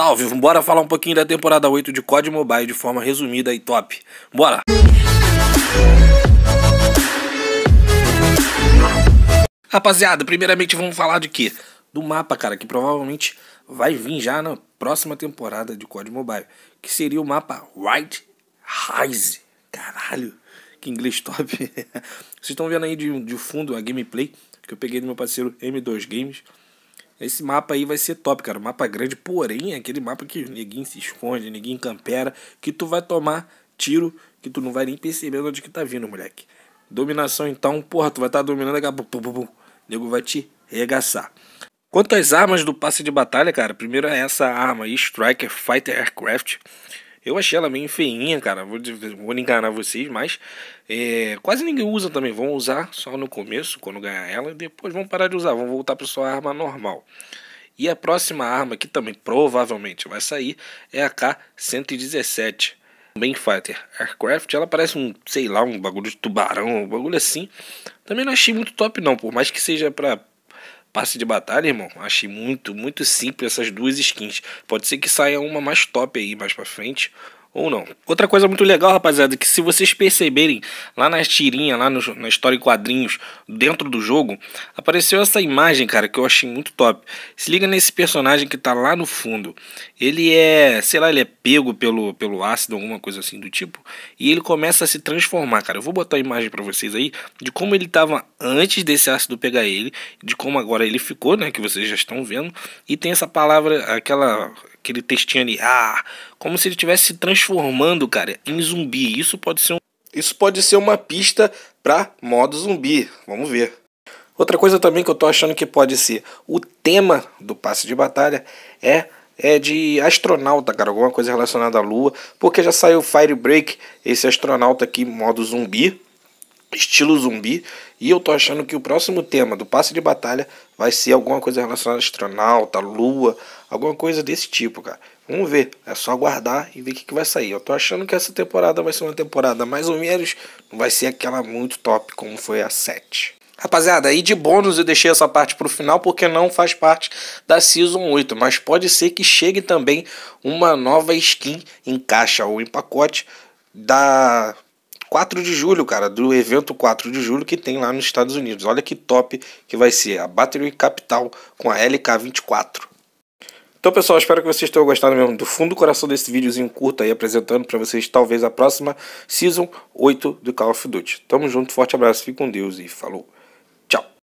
Salve, bora falar um pouquinho da temporada 8 de COD Mobile de forma resumida e top. Bora! Rapaziada, primeiramente vamos falar de quê? Do mapa, cara, que provavelmente vai vir já na próxima temporada de COD Mobile, que seria o mapa White Rise. Caralho, que inglês top. Vocês estão vendo aí de, de fundo a gameplay que eu peguei do meu parceiro M2 Games. Esse mapa aí vai ser top, cara. mapa grande, porém, é aquele mapa que ninguém se esconde, ninguém campera, que tu vai tomar tiro, que tu não vai nem perceber onde que tá vindo, moleque. Dominação então, porra, tu vai estar tá dominando daqui a pouco. Nego vai te regaçar. Quanto às armas do passe de batalha, cara, primeiro é essa arma aí, Striker Fighter Aircraft. Eu achei ela meio feinha, cara. Vou, vou enganar vocês, mas é, quase ninguém usa também. Vão usar só no começo, quando ganhar ela, e depois vão parar de usar, vão voltar para sua arma normal. E a próxima arma que também provavelmente vai sair é a K-117. Bem Fighter Aircraft, ela parece um, sei lá, um bagulho de tubarão, um bagulho assim. Também não achei muito top não, por mais que seja para Passe de batalha, irmão, achei muito, muito simples essas duas skins. Pode ser que saia uma mais top aí mais pra frente ou não. Outra coisa muito legal, rapaziada, que se vocês perceberem lá na tirinha, lá no, na história em quadrinhos, dentro do jogo, apareceu essa imagem, cara, que eu achei muito top. Se liga nesse personagem que tá lá no fundo. Ele é, sei lá, ele é pego pelo, pelo ácido, alguma coisa assim do tipo, e ele começa a se transformar, cara. Eu vou botar a imagem para vocês aí de como ele tava antes desse ácido pegar ele, de como agora ele ficou, né, que vocês já estão vendo, e tem essa palavra, aquela aquele textinho ali, ah, como se ele estivesse se transformando, cara, em zumbi. Isso pode ser um... isso pode ser uma pista para modo zumbi. Vamos ver. Outra coisa também que eu tô achando que pode ser, o tema do passe de batalha é é de astronauta, cara, alguma coisa relacionada à lua, porque já saiu Firebreak, esse astronauta aqui modo zumbi, estilo zumbi. E eu tô achando que o próximo tema do passe de batalha vai ser alguma coisa relacionada a astronauta, lua, alguma coisa desse tipo, cara. Vamos ver, é só aguardar e ver o que, que vai sair. Eu tô achando que essa temporada vai ser uma temporada mais ou menos, não vai ser aquela muito top como foi a 7. Rapaziada, e de bônus eu deixei essa parte pro final porque não faz parte da Season 8, mas pode ser que chegue também uma nova skin em caixa ou em pacote da 4 de julho, cara, do evento 4 de julho que tem lá nos Estados Unidos. Olha que top que vai ser a Battery Capital com a LK24. Então, pessoal, espero que vocês tenham gostado mesmo do fundo do coração desse videozinho curto aí apresentando para vocês talvez a próxima Season 8 do Call of Duty. Tamo junto, forte abraço, fique com Deus e falou.